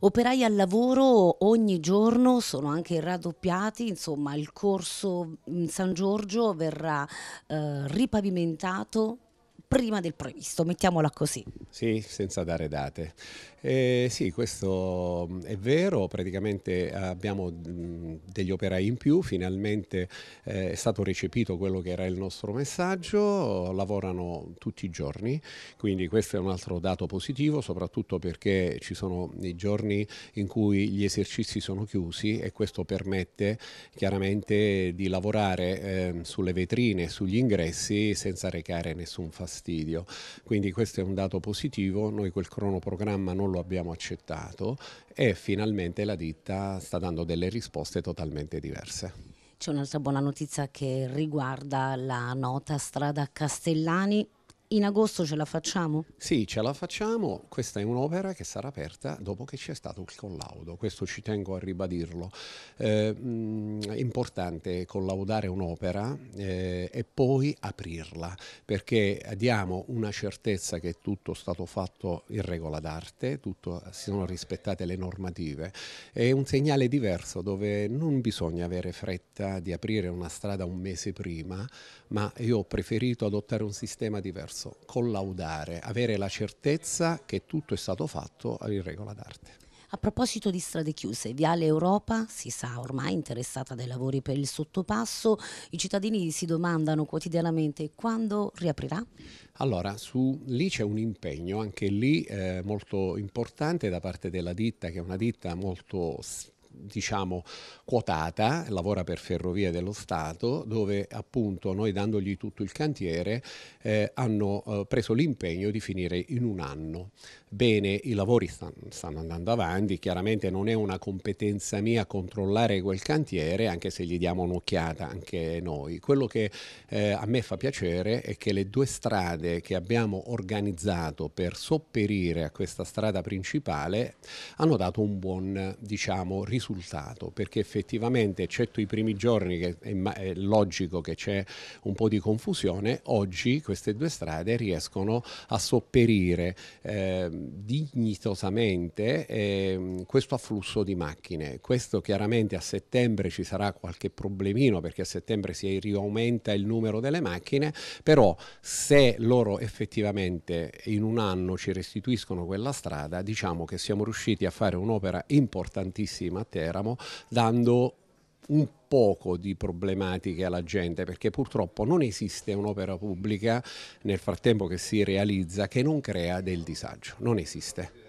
Operai al lavoro ogni giorno sono anche raddoppiati, insomma il corso in San Giorgio verrà eh, ripavimentato prima del previsto, mettiamola così. Sì, senza dare date. Eh, sì, questo mm, è vero, praticamente eh, abbiamo mm, degli operai in più, finalmente eh, è stato recepito quello che era il nostro messaggio, lavorano tutti i giorni, quindi questo è un altro dato positivo, soprattutto perché ci sono i giorni in cui gli esercizi sono chiusi e questo permette chiaramente di lavorare eh, sulle vetrine, sugli ingressi senza recare nessun fastidio. Quindi questo è un dato positivo, noi quel cronoprogramma non lo lo abbiamo accettato e finalmente la ditta sta dando delle risposte totalmente diverse. C'è un'altra buona notizia che riguarda la nota strada Castellani in agosto ce la facciamo? Sì, ce la facciamo. Questa è un'opera che sarà aperta dopo che c'è stato il collaudo. Questo ci tengo a ribadirlo. Eh, mm, è importante collaudare un'opera eh, e poi aprirla perché diamo una certezza che tutto è stato fatto in regola d'arte, tutto si sono rispettate le normative. È un segnale diverso dove non bisogna avere fretta di aprire una strada un mese prima, ma io ho preferito adottare un sistema diverso senso collaudare, avere la certezza che tutto è stato fatto in regola d'arte. A proposito di strade chiuse, Viale Europa si sa ormai interessata dai lavori per il sottopasso, i cittadini si domandano quotidianamente quando riaprirà? Allora, su, lì c'è un impegno anche lì eh, molto importante da parte della ditta, che è una ditta molto diciamo quotata, lavora per Ferrovie dello Stato, dove appunto noi dandogli tutto il cantiere eh, hanno eh, preso l'impegno di finire in un anno. Bene, i lavori stanno, stanno andando avanti, chiaramente non è una competenza mia controllare quel cantiere, anche se gli diamo un'occhiata anche noi. Quello che eh, a me fa piacere è che le due strade che abbiamo organizzato per sopperire a questa strada principale hanno dato un buon diciamo, risultato risultato, perché effettivamente, eccetto i primi giorni, che è logico che c'è un po' di confusione, oggi queste due strade riescono a sopperire eh, dignitosamente eh, questo afflusso di macchine. Questo chiaramente a settembre ci sarà qualche problemino perché a settembre si riaumenta il numero delle macchine, però se loro effettivamente in un anno ci restituiscono quella strada, diciamo che siamo riusciti a fare un'opera importantissima a Teramo, dando un poco di problematiche alla gente perché purtroppo non esiste un'opera pubblica nel frattempo che si realizza che non crea del disagio, non esiste.